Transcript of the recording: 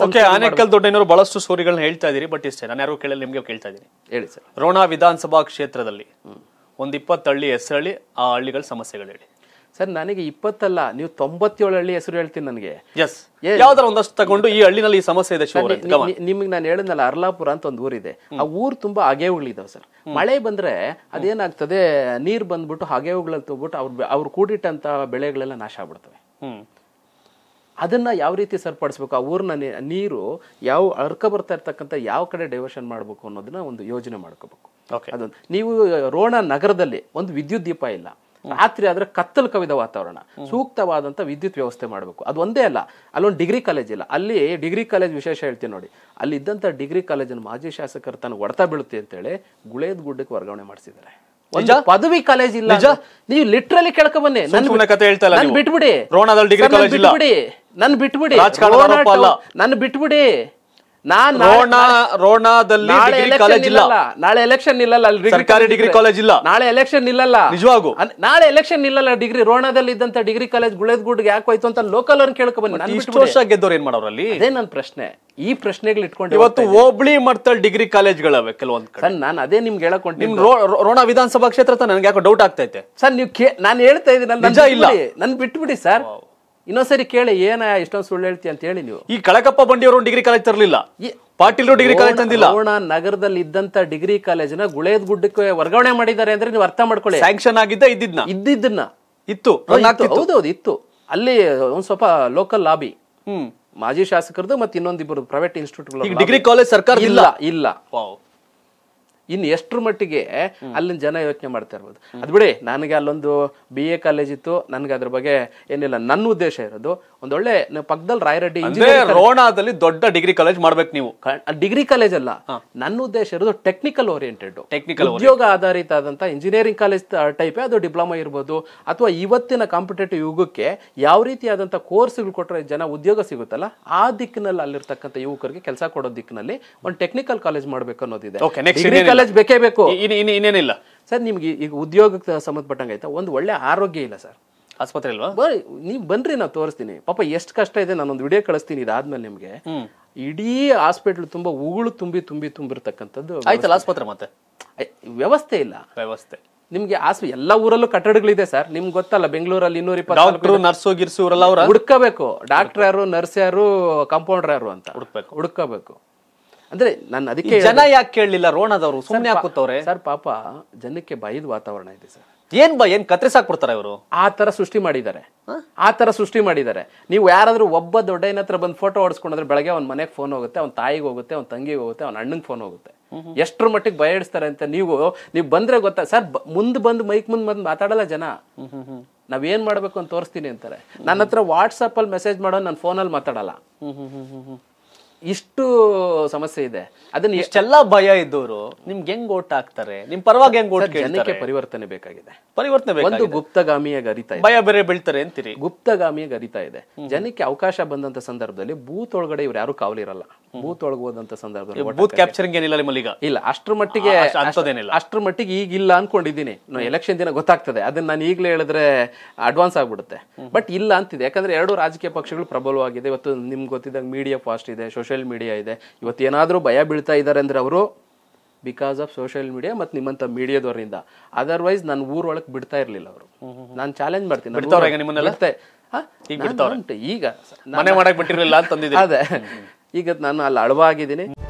ಸ್ಥಳೀಯ ಆನೇಕಲ್ ದೊಡ್ಡನವರು ಬಹಳಷ್ಟು ಸ್ಟೋರಿಗಳನ್ನ ಹೇಳ್ತಾ ಇದ್ದೀರಿ ಬಟ್ ಇಷ್ಟೇ ನಾನು ಯಾರು ಕೇಳಲ್ಲಿ ನಿಮಗೆ ಕೇಳ್ತಾ ಇದೀನಿ ಹೇಳಿ ಸರ್ ರೋಣ ವಿಧಾನಸಭಾ ಕ್ಷೇತ್ರದಲ್ಲಿ ಒಂದು ಇಪ್ಪತ್ತು ಹಳ್ಳಿ ಹೆಸರಳ್ಳಿ ಆ ಹಳ್ಳಿಗಳ ಸಮಸ್ಯೆಗಳು ಹೇಳಿ ಸರ್ ನನಗೆ ಇಪ್ಪತ್ತಲ್ಲ ನೀವು ತೊಂಬತ್ತೇಳು ಹಳ್ಳಿ ಹೆಸರು ಹೇಳ್ತೀನಿ ನನಗೆ ಎಸ್ ಯಾವ್ದಾರ ಒಂದಷ್ಟು ತಗೊಂಡು ಈ ಹಳ್ಳಿನಲ್ಲಿ ಈ ಸಮಸ್ಯೆ ಇದೆ ನಿಮ್ಗೆ ನಾನು ಹೇಳಿದ್ನಲ್ಲ ಅರ್ಲಾಪುರ ಅಂತ ಒಂದು ಊರಿದೆ ಆ ಊರು ತುಂಬಾ ಹಗೆವುಗಳಿದಾವೆ ಸರ್ ಮಳೆ ಬಂದ್ರೆ ಅದೇನಾಗ್ತದೆ ನೀರು ಬಂದ್ಬಿಟ್ಟು ಹಗೆವುಗಳಲ್ಲಿ ತಗೊಂಡ್ಬಿಟ್ಟು ಅವ್ರು ಅವ್ರು ಕೂಡಿಟ್ಟಂತ ಬೆಳೆಗಳೆಲ್ಲ ನಾಶ ಆಗ್ಬಿಡ್ತವೆ ಅದನ್ನು ಯಾವ ರೀತಿ ಸರಿಪಡಿಸ್ಬೇಕು ಆ ಊರಿನ ನೀರು ಯಾವ ಅರ್ಕ ಬರ್ತಾ ಇರ್ತಕ್ಕಂಥ ಯಾವ ಕಡೆ ಡೈವರ್ಷನ್ ಮಾಡಬೇಕು ಅನ್ನೋದನ್ನ ಒಂದು ಯೋಜನೆ ಮಾಡ್ಕೋಬೇಕು ಅದೊಂದು ನೀವು ರೋಣ ನಗರದಲ್ಲಿ ಒಂದು ವಿದ್ಯುತ್ ದೀಪ ಇಲ್ಲ ರಾತ್ರಿ ಆದ್ರೆ ಕತ್ತಲು ಕವಿದ ವಾತಾವರಣ ಸೂಕ್ತವಾದಂಥ ವಿದ್ಯುತ್ ವ್ಯವಸ್ಥೆ ಮಾಡಬೇಕು ಅದು ಒಂದೇ ಅಲ್ಲ ಅಲ್ಲೊಂದು ಡಿಗ್ರಿ ಕಾಲೇಜ್ ಇಲ್ಲ ಅಲ್ಲಿ ಡಿಗ್ರಿ ಕಾಲೇಜ್ ವಿಶೇಷ ಹೇಳ್ತೀನಿ ನೋಡಿ ಅಲ್ಲಿ ಇದ್ದಂಥ ಡಿಗ್ರಿ ಕಾಲೇಜನ್ನು ಮಾಜಿ ಶಾಸಕರು ತಾನು ಹೊಡ್ತಾ ಬೀಳುತ್ತೆ ಅಂತೇಳಿ ಗುಳೇದ ಗುಡ್ಡಕ್ಕೆ ವರ್ಗಾವಣೆ ಮಾಡಿಸಿದ್ದಾರೆ ಪದವಿ ಕಾಲೇಜ್ ಇಲ್ಲ ನೀವು ಲಿಟ್ರಲಿ ಕೇಳ್ಕೊ ಬನ್ನಿ ನನ್ನ ಬಿಟ್ಬಿಡಿ ರೋಣದಲ್ಲಿ ಡಿಗ್ರಿ ಕಾಲೇಜ್ ಬಿಟ್ಬಿಡಿ ನನ್ನ ಬಿಟ್ಬಿಡಿ ನನ್ನ ಬಿಟ್ಬಿಡಿ ನಾನ್ ರೋಣ ರೋಣಾದಲ್ಲಿ ನಾಳೆ ಎಲೆಕ್ಷನ್ ಇಲ್ಲಲ್ಲ ಸರ್ಕಾರಿ ಡಿಗ್ರಿ ಕಾಲೇಜ್ ಇಲ್ಲ ನಾಳೆ ಎಲೆಕ್ಷನ್ ಇಲ್ಲಲ್ಲ ನಿಜವಾಗೂ ನಾಳೆ ಎಲೆಕ್ಷನ್ ಇಲ್ಲಲ್ಲ ಡಿಗ್ರಿ ರೋಣದಲ್ಲಿ ಇದ್ದಂತ ಡಿಗ್ರಿ ಕಾಲೇಜ್ ಗುಳೇದ್ಗೂಡ್ಗೆ ಯಾಕೆ ಹೋಯ್ತು ಅಂತ ಲೋಕಲ್ ಅವ್ರನ್ನ ಕೇಳ್ಕೊ ಬನ್ನಿ ಇಷ್ಟು ವರ್ಷ ಗೆದ್ದವ್ರು ಏನ್ ಮಾಡೋರಲ್ಲಿ ಅದೇ ನನ್ನ ಪ್ರಶ್ನೆ ಈ ಪ್ರಶ್ನೆಗಳು ಇಟ್ಕೊಂಡು ಇವತ್ತು ಹೋಬಳಿ ಮಟ್ಟದಲ್ಲಿ ಡಿಗ್ರಿ ಕಾಲೇಜ್ಗಳವೆ ಕೆಲವೊಂದು ಸರ್ ನಾನು ಅದೇ ನಿಮ್ಗೆ ಹೇಳಕೊಂತೀನಿ ರೋಣ ವಿಧಾನಸಭಾ ಕ್ಷೇತ್ರ ನನಗೆ ಯಾಕೋ ಡೌಟ್ ಆಗ್ತೈತೆ ಸರ್ ನೀವು ಕೇ ನಾನು ಹೇಳ್ತಾ ಇದ್ದೀನಿ ನಿಜ ಇಲ್ಲ ನನ್ ಬಿಟ್ಬಿಡಿ ಸರ್ ಇನ್ನೊಂದ್ಸರಿ ಕೇಳಿ ಏನ ಇಷ್ಟೊಂದು ಸುಳ್ಳು ಹೇಳ್ತಿ ಅಂತ ಹೇಳಿ ನೀವು ಈ ಕಳಕಪ್ಪ ಅವರು ಡಿಗ್ರಿ ಕಾಲೇಜ್ ತರಲಿಲ್ಲ ಪಾಟೀಲ್ ಡಿಗ್ರಿ ಕಾಲೇಜ್ ತಂದಿಲ್ಲ ರೋಣ ನಗರದಲ್ಲಿ ಇದ್ದಂತ ಡಿಗ್ರಿ ಕಾಲೇಜಿನ ಗುಳೇದ್ ಗುಡ್ಡಕ್ಕೆ ವರ್ಗಾವಣೆ ಮಾಡಿದ್ದಾರೆ ಅಂದ್ರೆ ನೀವು ಅರ್ಥ ಮಾಡ್ಕೊಳ್ಳಿ ಸ್ಯಾಂಕ್ಷನ್ ಆಗಿದ್ದ ಇದ್ದಿದ್ನ ಇದ್ದಿದ್ದನ್ನ ಇತ್ತು ಹೌದೌದು ಇತ್ತು ಅಲ್ಲಿ ಒಂದ್ ಸ್ವಲ್ಪ ಲೋಕಲ್ ಲಾಬಿ ಹ್ಮ್ ಮಾಜಿ ಶಾಸಕರದು ಮತ್ತೆ ಇನ್ನೊಂದಿಬ್ಬರು ಪ್ರೈವೇಟ್ ಇನ್ಸ್ಟಿಟ್ಯೂಟ್ ಡಿಗ್ರಿ ಕಾಲೇಜ್ ಸರ್ಕಾರ ಇಲ್ಲ ಇಲ್ಲ ಇನ್ನು ಎಷ್ಟ್ರ ಮಟ್ಟಿಗೆ ಅಲ್ಲಿನ ಜನ ಯೋಚನೆ ಮಾಡ್ತಾ ಇರ್ಬೋದು ಅದು ಬಿಡಿ ನನಗೆ ಅಲ್ಲೊಂದು ಬಿ ಎ ಕಾಲೇಜ್ ಇತ್ತು ನನಗೆ ಅದ್ರ ಬಗ್ಗೆ ಏನಿಲ್ಲ ನನ್ನ ಉದ್ದೇಶ ಇರೋದು ಒಂದೊಳ್ಳೆ ಪಕ್ಕದಲ್ಲಿ ರಾಯರೆಡ್ಡಿ ರೋಣಾದಲ್ಲಿ ದೊಡ್ಡ ಡಿಗ್ರಿ ಕಾಲೇಜ್ ಮಾಡ್ಬೇಕು ನೀವು ಡಿಗ್ರಿ ಕಾಲೇಜ್ ಅಲ್ಲ ನನ್ನ ಉದ್ದೇಶ ಇರೋದು ಟೆಕ್ನಿಕಲ್ ಓರಿಯೆಂಟೆಡ್ ಟೆಕ್ನಿಕಲ್ ಉದ್ಯೋಗ ಆಧಾರಿತ ಆದಂತ ಇಂಜಿನಿಯರಿಂಗ್ ಕಾಲೇಜ್ ಟೈಪೇ ಅದು ಡಿಪ್ಲೊಮಾ ಇರ್ಬೋದು ಅಥವಾ ಇವತ್ತಿನ ಕಾಂಪಿಟೇಟಿವ್ ಯುಗಕ್ಕೆ ಯಾವ ರೀತಿಯಾದಂತಹ ಕೋರ್ಸ್ ಕೊಟ್ಟರೆ ಜನ ಉದ್ಯೋಗ ಸಿಗುತ್ತಲ್ಲ ಆ ದಿಕ್ಕಿನಲ್ಲಿ ಅಲ್ಲಿರ್ತಕ್ಕಂಥ ಯುವಕರಿಗೆ ಕೆಲಸ ಕೊಡೋ ದಿಕ್ಕಿನಲ್ಲಿ ಒಂದು ಟೆಕ್ನಿಕಲ್ ಕಾಲೇಜ್ ಮಾಡಬೇಕು ಅನ್ನೋದಿದೆ ಕಾಲೇಜ್ ಬೇಕೇ ಬೇಕು ಇನ್ನೇನಿಲ್ಲ ಸರ್ ನಿಮ್ಗೆ ಈಗ ಉದ್ಯೋಗಕ್ಕೆ ಸಂಬಂಧಪಟ್ಟಂಗೆ ಆಯ್ತಾ ಒಂದು ಒಳ್ಳೆ ಆರೋಗ್ಯ ಇಲ್ಲ ಸರ್ ಆಸ್ಪತ್ರೆ ಇಲ್ವಾ ನೀವು ಬನ್ರಿ ನಾನು ತೋರಿಸ್ತೀನಿ ಪಾಪ ಎಷ್ಟು ಕಷ್ಟ ಇದೆ ನಾನೊಂದು ವಿಡಿಯೋ ಕಳಿಸ್ತೀನಿ ಇದಾದ್ಮೇಲೆ ನಿಮಗೆ ಇಡೀ ಹಾಸ್ಪಿಟ್ಲ್ ತುಂಬಾ ಉಗುಳು ತುಂಬಿ ತುಂಬಿ ತುಂಬಿರ್ತಕ್ಕಂಥದ್ದು ಆಯ್ತಲ್ಲ ಆಸ್ಪತ್ರೆ ಮತ್ತೆ ವ್ಯವಸ್ಥೆ ಇಲ್ಲ ವ್ಯವಸ್ಥೆ ನಿಮ್ಗೆ ಆಸ್ಪಿ ಎಲ್ಲಾ ಊರಲ್ಲೂ ಕಟ್ಟಡಗಳಿದೆ ಸರ್ ನಿಮ್ಗೆ ಗೊತ್ತಲ್ಲ ಬೆಂಗಳೂರಲ್ಲಿ ಇನ್ನೂರ ಇಪ್ಪತ್ತು ನರ್ಸು ಗಿರ್ಸು ಹುಡ್ಕಬೇಕು ಡಾಕ್ಟರ್ ಯಾರು ನರ್ಸ್ ಯಾರು ಕಾಂಪೌಂಡರ್ ಯಾರು ಅಂತ ಹುಡುಕ್ಬೇಕು ಹುಡುಕಬೇಕು ಅಂದ್ರೆ ನಾನು ಅದಕ್ಕೆ ಜನ ಯಾಕೆ ಕೇಳಲಿಲ್ಲ ರೋಣದವರು ಸುಮ್ಮನೆ ಹಾಕುತ್ತವ್ರೆ ಸರ್ ಪಾಪ ಜನಕ್ಕೆ ಭಯದ ವಾತಾವರಣ ಇದೆ ಸರ್ ಏನ್ ಬಾ ಏನ್ ಕತ್ರಿಸಾಕ್ ಕೊಡ್ತಾರೆ ಇವರು ಆ ತರ ಸೃಷ್ಟಿ ಮಾಡಿದ್ದಾರೆ ಆ ತರ ಸೃಷ್ಟಿ ಮಾಡಿದ್ದಾರೆ ನೀವು ಯಾರಾದ್ರೂ ಒಬ್ಬ ದೊಡ್ಡಯ್ಯನ ಹತ್ರ ಬಂದು ಫೋಟೋ ಹೊಡ್ಸ್ಕೊಂಡ್ರೆ ಬೆಳಗ್ಗೆ ಅವ್ನ ಮನೆಗೆ ಫೋನ್ ಹೋಗುತ್ತೆ ಅವ್ನ ತಾಯಿಗೆ ಹೋಗುತ್ತೆ ಅವ್ನ ತಂಗಿಗೆ ಹೋಗುತ್ತೆ ಅವ್ನ ಅಣ್ಣಂಗೆ ಫೋನ್ ಹೋಗುತ್ತೆ ಎಷ್ಟ್ರ ಮಟ್ಟಿಗೆ ಭಯ ಇಡಿಸ್ತಾರೆ ಅಂತ ನೀವು ನೀವು ಬಂದ್ರೆ ಗೊತ್ತಾ ಸರ್ ಮುಂದ್ ಬಂದು ಮೈಕ್ ಮುಂದೆ ಬಂದು ಮಾತಾಡಲ್ಲ ಜನ ಏನ್ ಮಾಡ್ಬೇಕು ಅಂತ ತೋರಿಸ್ತೀನಿ ಅಂತಾರೆ ನನ್ನ ಹತ್ರ ವಾಟ್ಸಪ್ ಅಲ್ಲಿ ಮೆಸೇಜ್ ಮಾಡೋ ನನ್ನ ಫೋನಲ್ಲಿ ಮಾತಾಡಲ್ಲ ಇಷ್ಟು ಸಮಸ್ಯೆ ಇದೆ ಅದನ್ನ ಇಷ್ಟೆಲ್ಲ ಭಯ ಇದ್ದವರು ನಿಮ್ಗೆ ಹೆಂಗ್ ಓಟ್ ಹಾಕ್ತಾರೆ ನಿಮ್ ಪರವಾಗಿ ಹೆಂಗ್ ಓಟ್ ಜನಕ್ಕೆ ಪರಿವರ್ತನೆ ಬೇಕಾಗಿದೆ ಪರಿವರ್ತನೆ ಒಂದು ಗುಪ್ತಗಾಮಿಯಾಗಿ ಅರಿತಾ ಭಯ ಬೇರೆ ಬೀಳ್ತಾರೆ ಅಂತೀರಿ ಗುಪ್ತಗಾಮಿಯಾಗಿ ಅರಿತಾ ಇದೆ ಜನಕ್ಕೆ ಅವಕಾಶ ಬಂದಂತ ಸಂದರ್ಭದಲ್ಲಿ ಬೂತ್ ಒಳಗಡೆ ಇವ್ರು ಯಾರು ಕಾವಲಿರಲ್ಲ ಬೂತ್ ಒಳಗೋದಂತ ಸಂದರ್ಭ ಬೂತ್ ಕ್ಯಾಪ್ಚರಿಂಗ್ ಏನಿಲ್ಲ ನಿಮ್ಮಲ್ಲಿ ಈಗ ಇಲ್ಲ ಅಷ್ಟರ ಮಟ್ಟಿಗೆ ಅಂತದೇನಿಲ್ಲ ಅಷ್ಟರ ಮಟ್ಟಿಗೆ ಈಗ ಇಲ್ಲ ಅನ್ಕೊಂಡಿದ್ದೀನಿ ಎಲೆಕ್ಷನ್ ದಿನ ಗೊತ್ತಾಗ್ತದೆ ಅದನ್ನ ನಾನು ಈಗಲೇ ಹೇಳಿದ್ರೆ ಅಡ್ವಾನ್ಸ್ ಆಗ್ಬಿಡುತ್ತೆ ಬಟ್ ಇಲ್ಲ ಅಂತಿದೆ ಯಾಕಂದ್ರೆ ಎರಡು ರಾಜಕೀಯ ಪಕ್ಷಗಳು ಪ್ರಬಲವಾಗಿದೆ ಇವತ್ತು ನಿಮ್ಗೆ ಗೊತ್ತಿದ್ದಂಗೆ ಮೀಡಿಯಾ ಫಾಸ್ಟ್ ಇದೆ ಸೋಷಿಯಲ್ ಮೀಡಿಯಾ ಇದೆ ಇವತ್ತು ಏನಾದರೂ ಭಯ ಬೀಳ್ತಾ ಇದ್ದಾರೆ ಅಂದ್ರೆ ಅವರು ಬಿಕಾಸ್ ಆಫ್ ಸೋಷಿಯಲ್ ಮೀಡಿಯಾ ಮತ್ತು ನಿಮ್ಮಂತ ಮೀಡಿಯಾದವರಿಂದ ಅದರ್ವೈಸ್ ನಾನು ಊರೊಳಗೆ ಬಿಡ್ತಾ ಇರಲಿಲ್ಲ ಅವರು ನಾನು ಚಾಲೆಂಜ್ ಮಾಡ್ತೀನಿ ಈಗ ಮನೆ ಮಾಡಕ್ ಬಿಟ್ಟಿರಲಿಲ್ಲ ಅದೇ ಈಗ ನಾನು ಅಲ್ಲಿ ಅಳವಾಗಿದ್ದೀನಿ